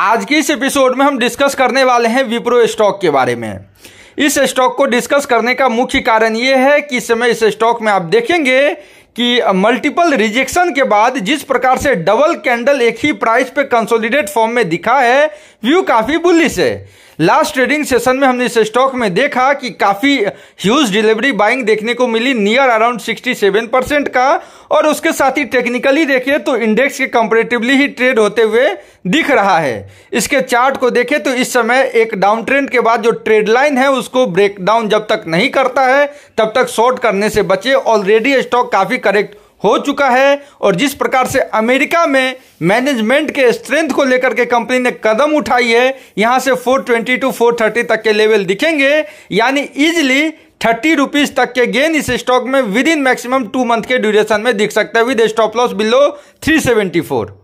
आज के इस एपिसोड में हम डिस्कस करने वाले हैं विप्रो स्टॉक के बारे में इस स्टॉक को डिस्कस करने का मुख्य कारण ये है कि इस समय इस स्टॉक में आप देखेंगे कि मल्टीपल रिजेक्शन के बाद जिस प्रकार से डबल कैंडल एक ही प्राइस पे कंसोलिडेट फॉर्म में दिखा है व्यू काफी बुलिस है लास्ट ट्रेडिंग सेशन में हमने इस स्टॉक में देखा कि काफ़ी ह्यूज डिलीवरी बाइंग देखने को मिली नियर अराउंड 67 परसेंट का और उसके साथ ही टेक्निकली देखें तो इंडेक्स के कंपेरेटिवली ही ट्रेड होते हुए दिख रहा है इसके चार्ट को देखें तो इस समय एक डाउन ट्रेंड के बाद जो ट्रेड लाइन है उसको ब्रेकडाउन जब तक नहीं करता है तब तक शॉर्ट करने से बचे ऑलरेडी स्टॉक काफ़ी करेक्ट हो चुका है और जिस प्रकार से अमेरिका में मैनेजमेंट के स्ट्रेंथ को लेकर के कंपनी ने कदम उठाई है यहां से 420 टू 430 तक के लेवल दिखेंगे यानी इजिली थर्टी रुपीज तक के गेन इस स्टॉक में within maximum two month के ड्यूरेशन में दिख सकता है विद स्टॉप लॉस बिलो 374